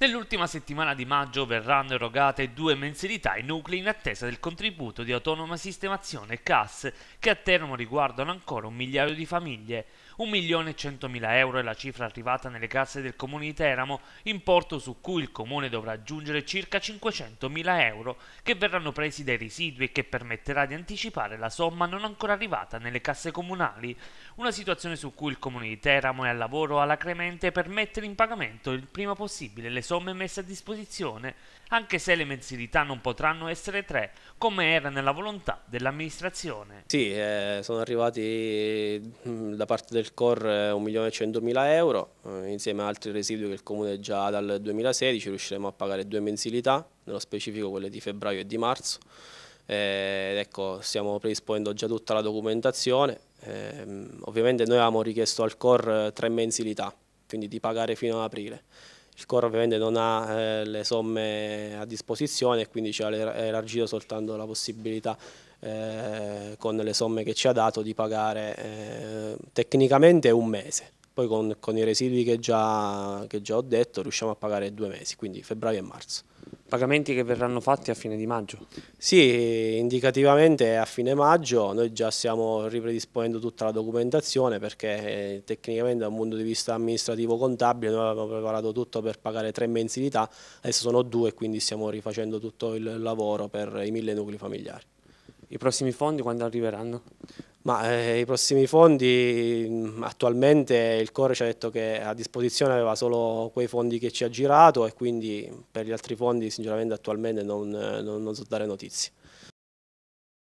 Nell'ultima settimana di maggio verranno erogate due mensilità ai nuclei in attesa del contributo di autonoma sistemazione CAS che a Termo riguardano ancora un migliaio di famiglie. 1.100.000 euro è la cifra arrivata nelle casse del comune di Teramo, importo su cui il comune dovrà aggiungere circa 500.000 euro che verranno presi dai residui e che permetterà di anticipare la somma non ancora arrivata nelle casse comunali. Una situazione su cui il comune di Teramo è al lavoro alacremente per mettere in pagamento il prima possibile le somme messe a disposizione, anche se le mensilità non potranno essere tre, come era nella volontà dell'amministrazione. Sì, eh, sono arrivati mm, da parte del COR 1.100.000 eh, euro, eh, insieme a altri residui che il Comune già dal 2016 riusciremo a pagare due mensilità, nello specifico quelle di febbraio e di marzo. Eh, ecco, stiamo predisponendo già tutta la documentazione, ehm, ovviamente noi avevamo richiesto al COR eh, tre mensilità, quindi di pagare fino ad aprile il Coro ovviamente non ha eh, le somme a disposizione e quindi ci ha elargito soltanto la possibilità eh, con le somme che ci ha dato di pagare eh, tecnicamente un mese. Poi con, con i residui che già, che già ho detto riusciamo a pagare due mesi, quindi febbraio e marzo. Pagamenti che verranno fatti a fine di maggio? Sì, indicativamente a fine maggio noi già stiamo ripredisponendo tutta la documentazione perché eh, tecnicamente da un punto di vista amministrativo contabile noi avevamo preparato tutto per pagare tre mensilità, adesso sono due e quindi stiamo rifacendo tutto il lavoro per i mille nuclei familiari. I prossimi fondi quando arriveranno? Ma eh, i prossimi fondi, mm, attualmente il Core ci ha detto che a disposizione aveva solo quei fondi che ci ha girato e quindi per gli altri fondi sinceramente attualmente non, eh, non, non so dare notizie.